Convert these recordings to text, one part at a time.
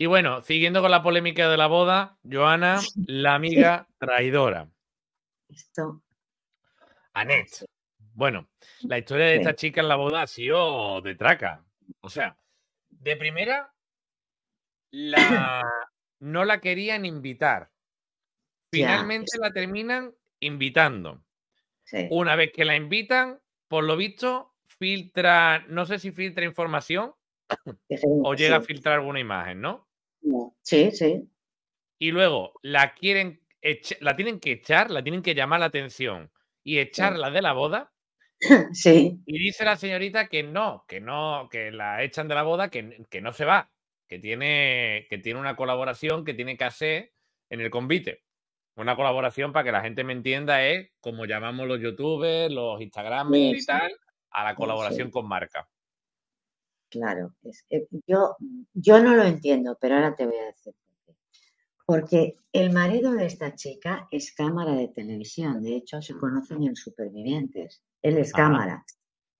Y bueno, siguiendo con la polémica de la boda, Joana, la amiga traidora. Esto. Anet. Bueno, la historia de esta chica en la boda ha sido de traca. O sea, de primera, no la querían invitar. Finalmente la terminan invitando. Una vez que la invitan, por lo visto, filtra, no sé si filtra información o llega a filtrar alguna imagen, ¿no? Sí, sí. Y luego la quieren la tienen que echar, la tienen que llamar la atención y echarla de la boda. Sí. Y dice la señorita que no, que no, que la echan de la boda, que, no se va, que tiene, que tiene una colaboración que tiene que hacer en el convite. Una colaboración para que la gente me entienda es ¿eh? como llamamos los youtubers, los instagramers y tal, a la colaboración con marca. Claro, es, eh, yo, yo no lo entiendo, pero ahora te voy a decir Porque el marido de esta chica es cámara de televisión, de hecho se conocen en Supervivientes, él es cámara.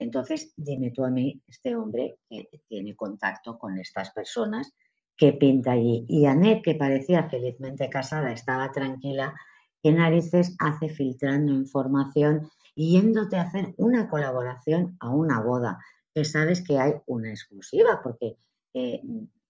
Entonces, dime tú a mí, este hombre que tiene contacto con estas personas, que pinta allí? Y Anet, que parecía felizmente casada, estaba tranquila, ¿qué narices hace filtrando información y yéndote a hacer una colaboración a una boda? sabes que hay una exclusiva, porque eh,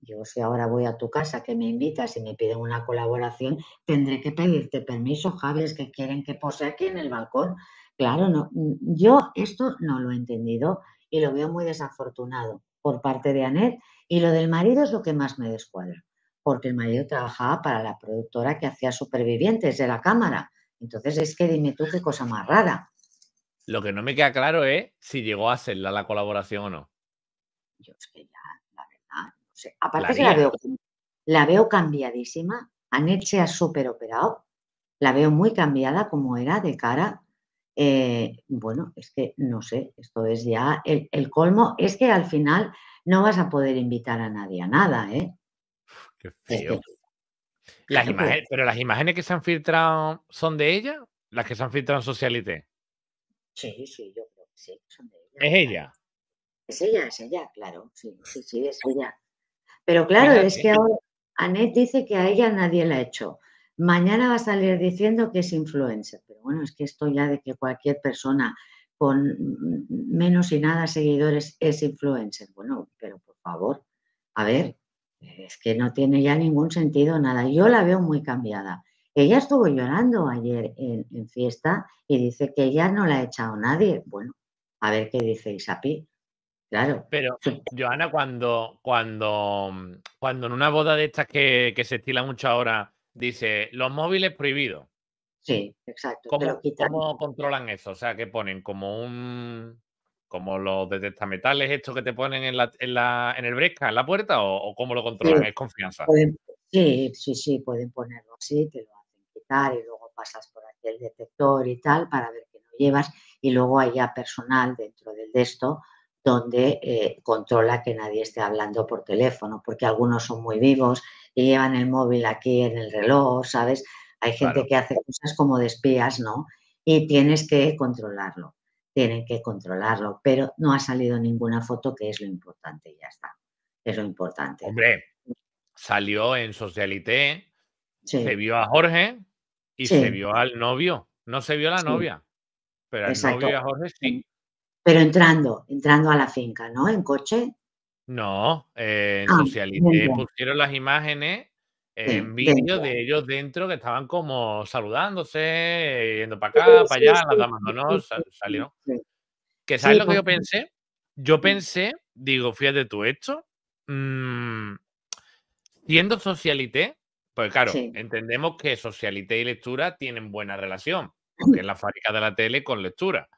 yo si ahora voy a tu casa que me invitas y me piden una colaboración, tendré que pedirte permiso, Javi, que quieren que posea aquí en el balcón. Claro, no, yo esto no lo he entendido y lo veo muy desafortunado por parte de Anet y lo del marido es lo que más me descuadra, porque el marido trabajaba para la productora que hacía supervivientes de la cámara. Entonces es que dime tú qué cosa más rara. Lo que no me queda claro es si llegó a hacerla la colaboración o no. Yo es que ya, la verdad, no sé. Aparte la que la veo, la veo cambiadísima. Anet se ha súper operado. La veo muy cambiada como era de cara. Eh, bueno, es que no sé, esto es ya el, colmo. Es que al final no vas a poder invitar a nadie a nada, ¿eh? Qué feo. pero las imágenes que se han filtrado son de ella, las que se han filtrado en Socialite. Sí, sí, yo creo que sí. ella. ¿Es ella? Es ella, es ella, claro. Sí, sí, sí, es ella. Pero claro, es eh, que eh. ahora Anet dice que a ella nadie la ha hecho. Mañana va a salir diciendo que es influencer. Pero bueno, es que esto ya de que cualquier persona con menos y nada seguidores es influencer. Bueno, pero por favor, a ver, es que no tiene ya ningún sentido nada. Yo la veo muy cambiada. Ella estuvo llorando ayer en, fiesta y dice que ella no la ha echado nadie. Bueno, a ver qué dice Isapi. Claro. Pero, Joana, cuando, cuando, cuando en una boda de estas que, que se estila mucho ahora, dice los móviles prohibidos. Sí, exacto. ¿Cómo, controlan eso? O sea, que ponen como un. como los detectametales estos que te ponen en, la, en, la, en el bresca, en la puerta, o, cómo lo controlan? ¿Es confianza? sí, sí, sí, pueden ponerlo así, te y luego pasas por aquí el detector y tal para ver que no llevas y luego hay ya personal dentro del de esto donde eh, controla que nadie esté hablando por teléfono, porque algunos son muy vivos y llevan el móvil aquí en el reloj, ¿sabes? Hay gente que hace cosas como de espías, ¿no? Y tienes que controlarlo, tienen que controlarlo, pero no ha salido ninguna foto, que es lo importante, ya está, es lo importante. Hombre, salió en Socialité, se vio a Jorge, y se vio al novio, no se vio la novia, pero a Jorge sí. Pero entrando, entrando a la finca, ¿no? En coche. No, eh, en ah, socialité eh, pusieron las imágenes en vídeo de ellos dentro que estaban como saludándose, yendo para acá, para allá, las damas no, salió ¿Que sabes lo que yo pensé? Yo pensé, digo, fíjate tú, esto, mmm, siendo socialité, pues claro, entendemos que socialité y lectura tienen buena relación, porque es la fábrica de la tele con lectura.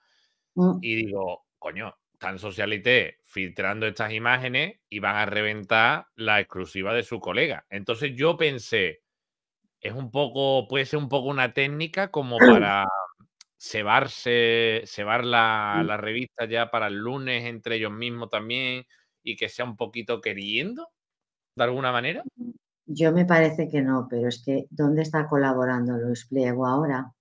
Mm. Y digo, coño, están socialité filtrando estas imágenes y van a reventar la exclusiva de su colega. Entonces yo pensé, es un poco, puede ser un poco una técnica como para cebarse, cebar la, mm. la revista ya para el lunes entre ellos mismos también y que sea un poquito queriendo, de alguna manera. Mm. Yo me parece que no, pero es que ¿dónde está colaborando Luis Pliego ahora?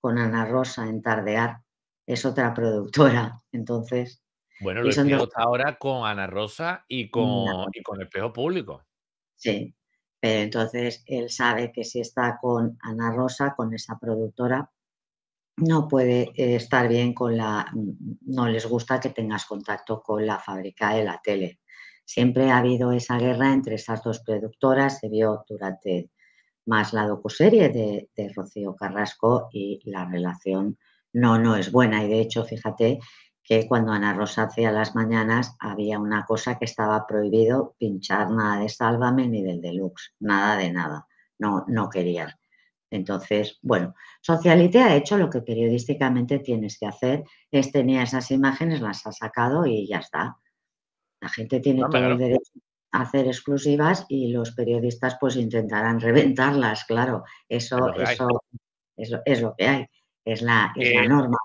Con Ana Rosa en Tardear, es otra productora, entonces... Bueno, Luis Pliego está ahora con Ana Rosa y con, y con Espejo Público. Sí, pero entonces él sabe que si está con Ana Rosa, con esa productora, no puede eh, estar bien con la... No les gusta que tengas contacto con la fábrica de la tele. Siempre ha habido esa guerra entre esas dos productoras, se vio durante más la docuserie de, de Rocío Carrasco y la relación no, no es buena. Y de hecho, fíjate que cuando Ana Rosa hacía las mañanas había una cosa que estaba prohibido pinchar nada de Sálvame ni del Deluxe, nada de nada, no, no Entonces, bueno, Socialite ha hecho lo que periodísticamente tienes que hacer, es tenía esas imágenes, las ha sacado y ya está. La gente tiene todo el derecho a hacer exclusivas y los periodistas pues intentarán reventarlas, claro. Eso, es, eso lo, es lo que hay, es la, es la eh, norma.